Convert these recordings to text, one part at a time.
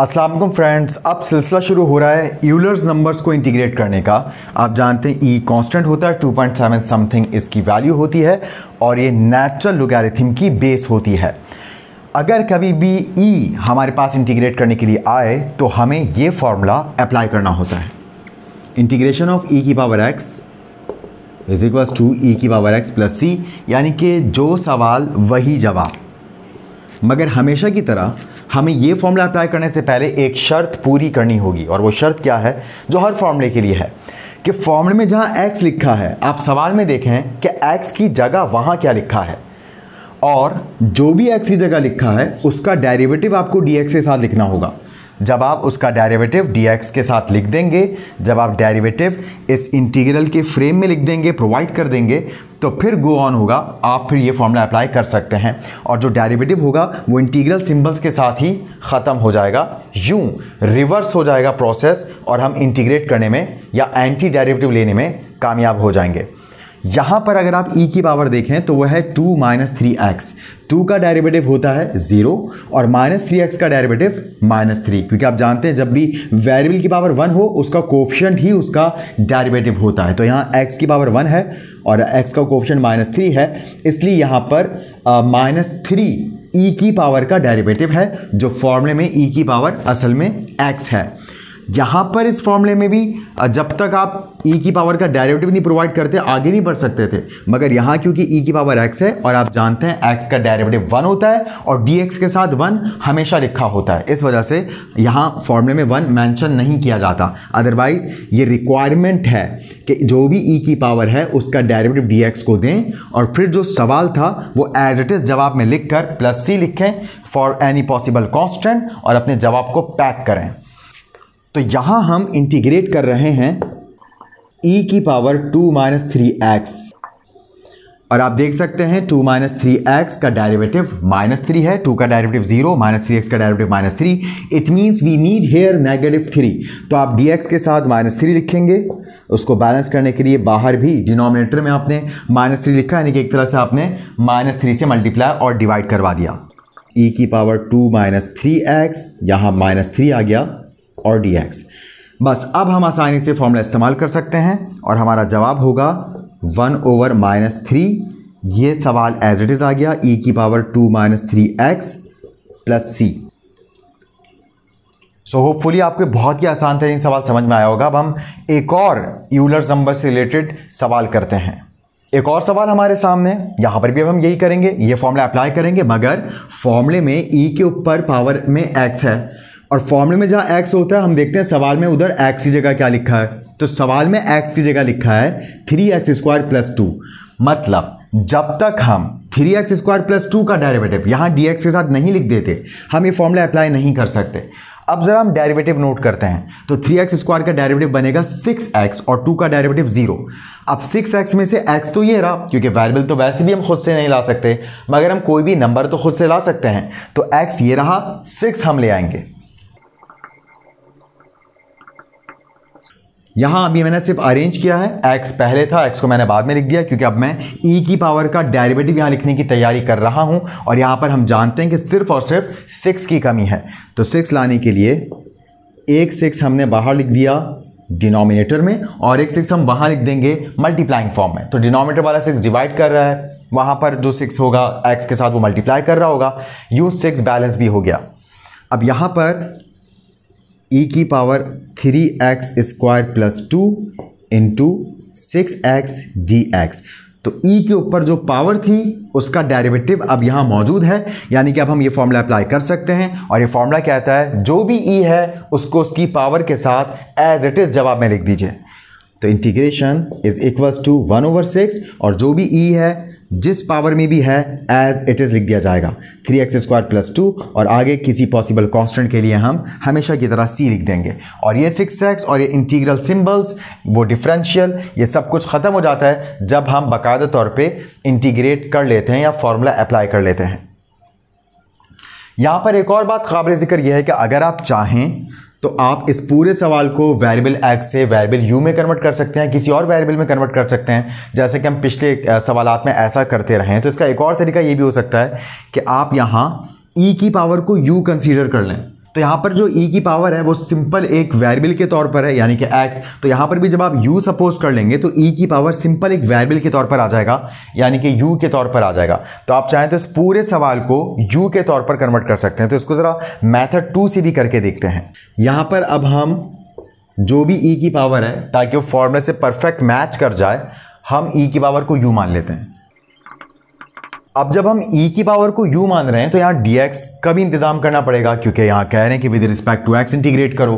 Aslam friends अब सिलसिला शुरू हो रहा है यूलर्स नंबर्स को इंटीग्रेट करने का आप जानते हैं ई e कांस्टेंट होता है 2.7 समथिंग इसकी वैल्यू होती है और ये नेचुरल लोगारिथम की बेस होती है अगर कभी भी ई e हमारे पास इंटीग्रेट करने के लिए आए तो हमें ये फार्मूला अप्लाई करना होता है इंटीग्रेशन ऑफ ई की power X is equals to E की पावर एक्स प्लस सी यानी कि जो सवाल वही जवाब मगर हमेशा की तरह हमें ये फॉर्मूला अप्लाई करने से पहले एक शर्त पूरी करनी होगी और वो शर्त क्या है जो हर फॉर्मूले के लिए है कि फॉर्मूले में जहाँ x लिखा है आप सवाल में देखें कि x की जगह वहाँ क्या लिखा है और जो भी x की जगह लिखा है उसका डेरिवेटिव आपको dx के साथ लिखना होगा जब आप उसका डेरिवेटिव dx के साथ लिख देंगे जब आप डेरिवेटिव इस इंटीग्रल के फ्रेम में लिख देंगे प्रोवाइड कर देंगे तो फिर गो ऑन होगा आप फिर ये फॉर्मूला अप्लाई कर सकते हैं और जो डेरिवेटिव होगा वो इंटीग्रल सिंबल्स के साथ ही ख़त्म हो जाएगा यूँ रिवर्स हो जाएगा प्रोसेस और हम इंटीग्रेट करने में या एंटी डेरिवेटिव लेने में कामयाब हो जाएंगे यहां पर अगर आप e की पावर देखें तो वह है two minus three X two का डेरिवेटिव होता है जीरो और माइनस थ्री एक्स का डेरिवेटिव माइनस थ्री क्योंकि आप जानते हैं जब भी वेरिएबल की पावर वन हो उसका कोफिशेंट ही उसका डेरिवेटिव होता है तो यहाँ एक्स की पावर वन है और एक्स का कोफिशेंट माइनस थ्री है इसलिए यहाँ पर माइनस थ्री ई की पावर का डेरिवेटिव है जो फॉर्मूले में ई e की पावर असल में एक्स है यहाँ पर इस फॉर्मूले में भी जब तक आप ई e की पावर का डायरेवेटिव नहीं प्रोवाइड करते आगे नहीं बढ़ सकते थे मगर यहाँ क्योंकि ई e की पावर एक्स है और आप जानते हैं एक्स का डायरेवेटिव वन होता है और डी एक्स के साथ वन हमेशा लिखा होता है इस वजह से यहाँ फॉर्मूले में वन मैंशन नहीं किया जाता अदरवाइज ये रिक्वायरमेंट है कि जो भी ई e की पावर है उसका डायरेवेटिव डी एक्स को दें और फिर जो सवाल था वो एज इट इज़ जवाब में लिख कर प्लस सी लिखें फॉर एनी पॉसिबल कॉन्स्टेंट और अपने जवाब को पैक करें तो यहां हम इंटीग्रेट कर रहे हैं e की power two minus three X और आप देख सकते हैं टू माइनस थ्री एक्स का डायरेवेटिव माइनस थ्री है टू का derivative zero minus three X का derivative minus three it means we need here negative three तो आप डी एक्स के साथ माइनस थ्री लिखेंगे उसको बैलेंस करने के लिए बाहर भी डिनोमिनेटर में आपने माइनस थ्री लिखा यानी कि एक तरह से आपने माइनस थ्री से मल्टीप्लाई और डिवाइड करवा दिया ई e की power two minus three X यहाँ माइनस थ्री आ गया और डी एक्स बस अब हम आसानी से फॉर्मूला इस्तेमाल कर सकते हैं और हमारा जवाब होगा वन ओवर माइनस थ्री ये सवाल एज इट इज़ आ गया ई e की power two minus three X plus C so hopefully आपको बहुत ही आसान तरीन सवाल समझ में आया होगा अब हम एक और यूलर नंबर से रिलेटेड सवाल करते हैं एक और सवाल हमारे सामने यहाँ पर भी अब हम यही करेंगे ये फॉर्मूला अप्लाई करेंगे मगर फॉर्मूले में ई e के ऊपर पावर में एक्स है और फॉर्मूले में जहाँ एक्स होता है हम देखते हैं सवाल में उधर एक्स की जगह क्या लिखा है तो सवाल में एक्स की जगह लिखा है three x square plus two मतलब जब तक हम three x square plus two का डेरिवेटिव यहाँ डी एक्स के साथ नहीं लिख देते हम ये फॉर्मूला अप्लाई नहीं कर सकते अब जरा हम डेरिवेटिव नोट करते हैं तो थ्री एक्स स्क्वायर का डेरिवेटिव बनेगा सिक्स एक्स और टू का डेरिवेटिव जीरो अब सिक्स एक्स में से एक्स तो ये रहा क्योंकि वेरिएबल तो वैसे भी हम खुद से नहीं ला सकते मगर हम कोई भी नंबर तो खुद से ला सकते हैं तो एक्स ये रहा सिक्स हम ले आएंगे यहाँ अभी मैंने सिर्फ अरेंज किया है एक्स पहले था एक्स को मैंने बाद में लिख दिया क्योंकि अब मैं ई e की पावर का डेरिवेटिव यहाँ लिखने की तैयारी कर रहा हूँ और यहाँ पर हम जानते हैं कि सिर्फ और सिर्फ सिक्स की कमी है तो सिक्स लाने के लिए एक सिक्स हमने बाहर लिख दिया डिनोमिनेटर में और एक सिक्स हम वहाँ लिख देंगे मल्टीप्लाइंग फॉर्म में तो डिनोमिनेटर वाला सिक्स डिवाइड कर रहा है वहाँ पर जो सिक्स होगा एक्स के साथ वो मल्टीप्लाई कर रहा होगा यू सिक्स बैलेंस भी हो गया अब यहाँ पर ई e की power three x square plus two into six X D X तो ई e के ऊपर जो पावर थी उसका डेरिवेटिव अब यहाँ मौजूद है यानी कि अब हम ये फॉर्मूला अप्लाई कर सकते हैं और ये फॉर्मूला क्या कहता है जो भी ई e है उसको उसकी पावर के साथ एज इट इज़ जवाब में लिख दीजिए तो integration is equals to one over six और जो भी ई e है जिस पावर में भी है एज इट इज़ लिख दिया जाएगा three x square plus two और आगे किसी पॉसिबल कांस्टेंट के लिए हम हमेशा की तरह सी लिख देंगे और ये सिक्स एक्स और ये इंटीग्रल सिंबल्स वो डिफरेंशियल ये सब कुछ ख़त्म हो जाता है जब हम बाकायदा तौर पे इंटीग्रेट कर लेते हैं या फार्मूला अप्लाई कर लेते हैं यहाँ पर एक और बात काबिल जिक्र यह है कि अगर आप चाहें तो आप इस पूरे सवाल को वेरिएबल एक्स से वेरिएबल यू में कन्वर्ट कर सकते हैं किसी और वेरिएबल में कन्वर्ट कर सकते हैं जैसे कि हम पिछले सवाल में ऐसा करते रहें तो इसका एक और तरीका ये भी हो सकता है कि आप यहाँ ई e की पावर को यू कंसीडर कर लें तो यहाँ पर जो e की पावर है वो सिंपल एक वेरिएबल के तौर पर है यानी कि x तो यहाँ पर भी जब आप u सपोज कर लेंगे तो e की पावर सिंपल एक वेरिएबल के तौर पर आ जाएगा यानी कि u के तौर पर आ जाएगा तो आप चाहें तो इस पूरे सवाल को u के तौर पर कन्वर्ट कर सकते हैं तो इसको ज़रा मैथड टू से भी करके देखते हैं यहाँ पर अब हम जो भी e की पावर है ताकि वो फॉर्मूले से परफेक्ट मैच कर जाए हम e की पावर को यू मान लेते हैं अब जब हम e की पावर को u मान रहे हैं तो यहाँ dx का भी इंतजाम करना पड़ेगा क्योंकि यहाँ कह रहे हैं कि with respect to x integrate करो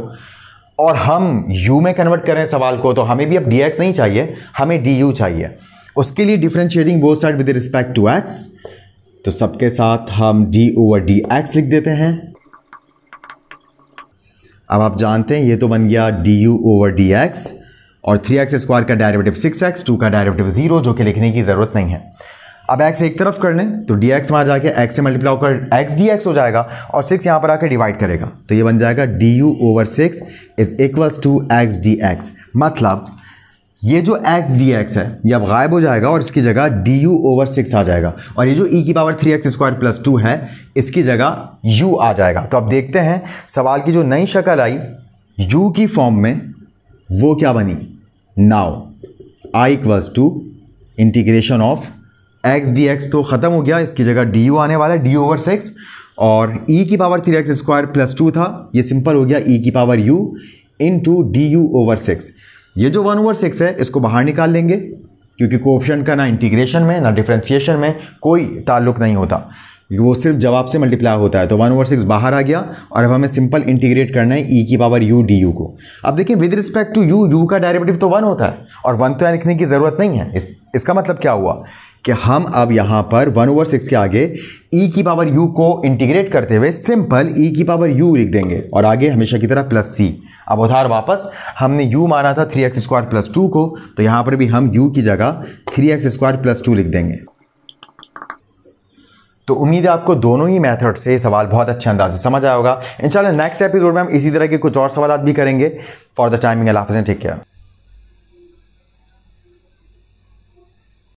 और हम u में कन्वर्ट करें सवाल को तो हमें भी अब dx नहीं चाहिए हमें du चाहिए उसके लिए differentiating both side with respect to x तो सबके साथ हम डी ओवर डी एक्स लिख देते हैं अब आप जानते हैं ये तो बन गया D U over D X और थ्री एक्स स्क्वायर का डायरेवेटिव सिक्स एक्स टू का डायरेवेटिव जीरो जो कि लिखने की ज़रूरत नहीं है अब एक्स एक तरफ कर लें तो डी एक्स वहाँ जाके एक्स से मल्टीप्लाई होकर एक्स डी एक्स हो जाएगा और सिक्स यहाँ पर आकर डिवाइड करेगा तो ये बन जाएगा D U over six is equals to X D X मतलब ये जो एक्स डी एक्स है ये अब गायब हो जाएगा और इसकी जगह डी यू ओवर सिक्स आ जाएगा और ये जो ई e की power three x square plus two है इसकी जगह यू आ जाएगा तो अब देखते हैं सवाल की जो नई शक्ल आई यू की फॉर्म में वो क्या बनी now I equals to integration of X D X तो ख़त्म हो गया इसकी जगह डी यू आने वाला है डी ओवर सिक्स और ई e की power three x square plus two था ये सिंपल हो गया ई e की power U into D U over six ये जो वन ओवर सिक्स है इसको बाहर निकाल लेंगे क्योंकि कोऑप्शन का ना इंटीग्रेशन में ना डिफ्रेंशिएशन में कोई ताल्लुक नहीं होता वो सिर्फ जवाब से मल्टीप्लाई होता है तो वन ओवर सिक्स बाहर आ गया और अब हमें सिंपल इंटीग्रेट करना है ई e की पावर यू डी यू को अब देखिए with respect to u u का डायरेवेटिव तो वन होता है और वन तो यहाँ लिखने की ज़रूरत नहीं है इस, इसका मतलब क्या हुआ कि हम अब यहाँ पर वन ओवर सिक्स के आगे ई e की पावर यू को इंटीग्रेट करते हुए सिंपल ई e की पावर यू लिख देंगे और आगे हमेशा की तरह प्लस सी अब उधार वापस हमने यू माना था three x square plus two को तो यहाँ पर भी हम यू की जगह three x square plus two लिख देंगे तो उम्मीद है आपको दोनों ही मेथड से सवाल बहुत अच्छे अंदाज से समझ आया होगा इंशाल्लाह नेक्स्ट एपिसोड में हम इसी तरह के कुछ और सवाल भी करेंगे for the timing Allah take care